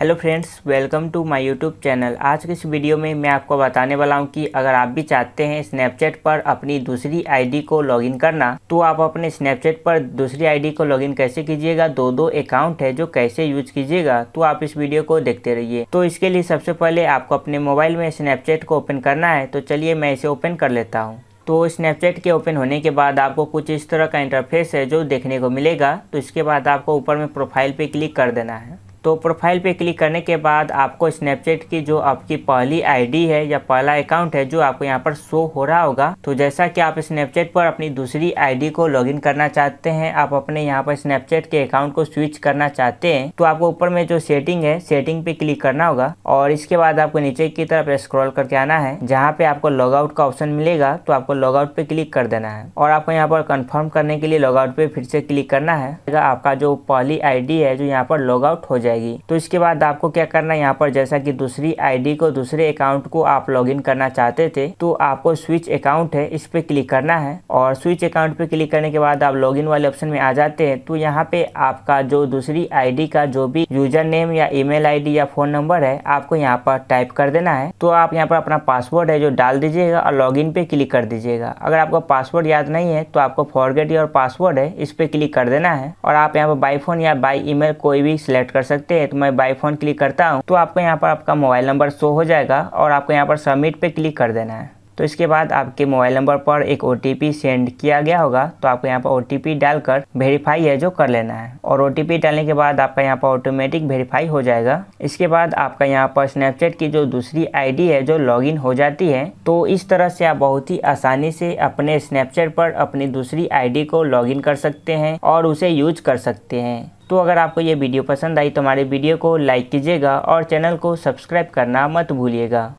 hello friends welcome to my YouTube channel आज के इस वीडियो में मैं आपको बताने वाला हूं कि अगर आप भी चाहते हैं स्नैपचैट पर अपनी दूसरी आईडी को लॉगिन करना तो आप अपने स्नैपचैट पर दूसरी आईडी को लॉगिन कैसे कीजिएगा दो दो अकाउंट है जो कैसे यूज कीजिएगा तो आप इस वीडियो को देखते रहिए तो इसके लिए सबसे पहले आपको अपने मोबाइल में स्नैपचैट को ओपन करना है तो चलिए मैं इसे ओपन कर लेता हूँ तो स्नैपचैट के ओपन होने के बाद आपको कुछ इस तरह का इंटरफेस है जो देखने को मिलेगा तो इसके बाद आपको ऊपर में प्रोफाइल पर क्लिक कर देना है तो प्रोफाइल पे क्लिक करने के बाद आपको स्नैपचैट की जो आपकी पहली आईडी है या पहला अकाउंट है जो आपको यहाँ पर शो हो रहा होगा तो जैसा कि आप स्नैपचैट पर अपनी दूसरी आईडी को लॉगिन करना चाहते हैं आप अपने यहाँ पर स्नैपचैट के अकाउंट को स्विच करना चाहते हैं तो आपको ऊपर में जो सेटिंग है सेटिंग पे क्लिक करना होगा और इसके बाद आपको नीचे की तरफ स्क्रॉल करके आना है जहाँ पे आपको लॉग आउट का ऑप्शन मिलेगा तो आपको लॉग आउट पे क्लिक कर देना है और आपको यहाँ पर कंफर्म करने के लिए लॉग आउट पे फिर से क्लिक करना है आपका जो पहली आई है जो यहाँ पर लॉग आउट हो जाए जाएगी तो इसके बाद आपको क्या करना है यहाँ पर जैसा कि दूसरी आईडी को दूसरे अकाउंट को आप लॉगिन करना चाहते थे तो आपको स्विच अकाउंट है इस पर क्लिक करना है और स्विच अकाउंट पर क्लिक करने के बाद आप लॉगिन वाले ऑप्शन में आ जाते हैं तो यहाँ पे आपका जो दूसरी आई का जो भी यूजर नेम या ई मेल या फोन नंबर है आपको यहाँ पर टाइप कर देना है तो आप यहाँ पर अपना पासवर्ड है जो डाल दीजिएगा और लॉग पे क्लिक कर दीजिएगा अगर आपका पासवर्ड याद नहीं है तो आपको फॉरगेट और पासवर्ड है इस पर क्लिक कर देना है और आप यहाँ पर बाई फोन या बाई ईमेल कोई भी सिलेक्ट कर सकते सकते हैं तो मैं बाई फ़ोन क्लिक करता हूँ तो आपको यहाँ पर आपका मोबाइल नंबर शो हो जाएगा और आपको यहाँ पर सबमिट पर क्लिक कर देना है तो इसके बाद आपके मोबाइल नंबर पर एक ओ सेंड किया गया होगा तो आपको यहाँ पर ओ डालकर वेरीफाई है जो कर लेना है और ओ डालने के बाद आपका यहाँ पर ऑटोमेटिक वेरीफाई हो जाएगा इसके बाद आपका यहाँ पर स्नैपचैट की जो दूसरी आईडी है जो लॉगिन हो जाती है तो इस तरह से आप बहुत ही आसानी से अपने स्नैपचैट पर अपनी दूसरी आई को लॉगिन कर सकते हैं और उसे यूज कर सकते हैं तो अगर आपको ये वीडियो पसंद आई तो हमारे वीडियो को लाइक कीजिएगा और चैनल को सब्सक्राइब करना मत भूलिएगा